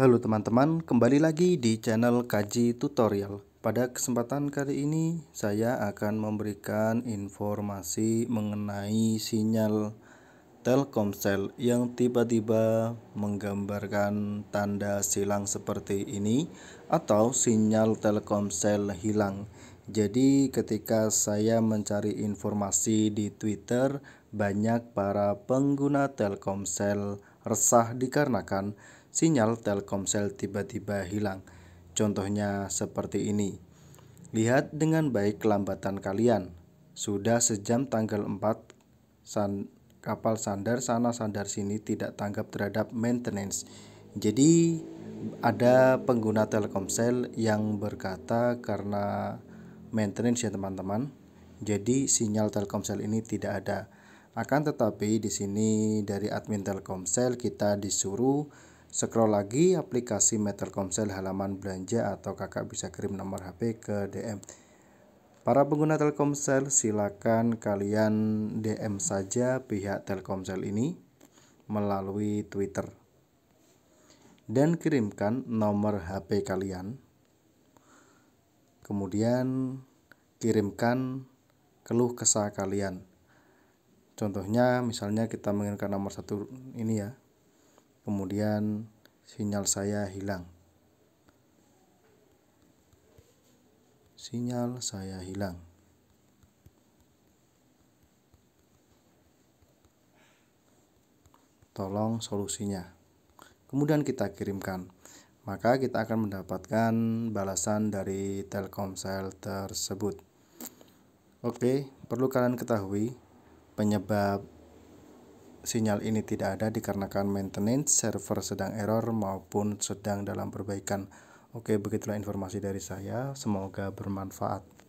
Halo teman-teman, kembali lagi di channel Kaji Tutorial. Pada kesempatan kali ini, saya akan memberikan informasi mengenai sinyal Telkomsel yang tiba-tiba menggambarkan tanda silang seperti ini atau sinyal Telkomsel hilang. Jadi ketika saya mencari informasi di Twitter, banyak para pengguna Telkomsel resah dikarenakan sinyal Telkomsel tiba-tiba hilang. Contohnya seperti ini. Lihat dengan baik kelambatan kalian. Sudah sejam tanggal 4 san, kapal sandar sana sandar sini tidak tanggap terhadap maintenance. Jadi ada pengguna Telkomsel yang berkata karena maintenance ya teman-teman. Jadi sinyal Telkomsel ini tidak ada. Akan tetapi di sini dari admin Telkomsel kita disuruh scroll lagi aplikasi Telkomsel halaman belanja atau kakak bisa kirim nomor HP ke DM. Para pengguna Telkomsel silakan kalian DM saja pihak Telkomsel ini melalui Twitter dan kirimkan nomor HP kalian. Kemudian kirimkan keluh kesah kalian Contohnya misalnya kita menginginkan nomor satu ini ya. Kemudian sinyal saya hilang. Sinyal saya hilang. Tolong solusinya. Kemudian kita kirimkan. Maka kita akan mendapatkan balasan dari Telkomsel tersebut. Oke, perlu kalian ketahui Penyebab sinyal ini tidak ada dikarenakan maintenance server sedang error maupun sedang dalam perbaikan. Oke, begitulah informasi dari saya. Semoga bermanfaat.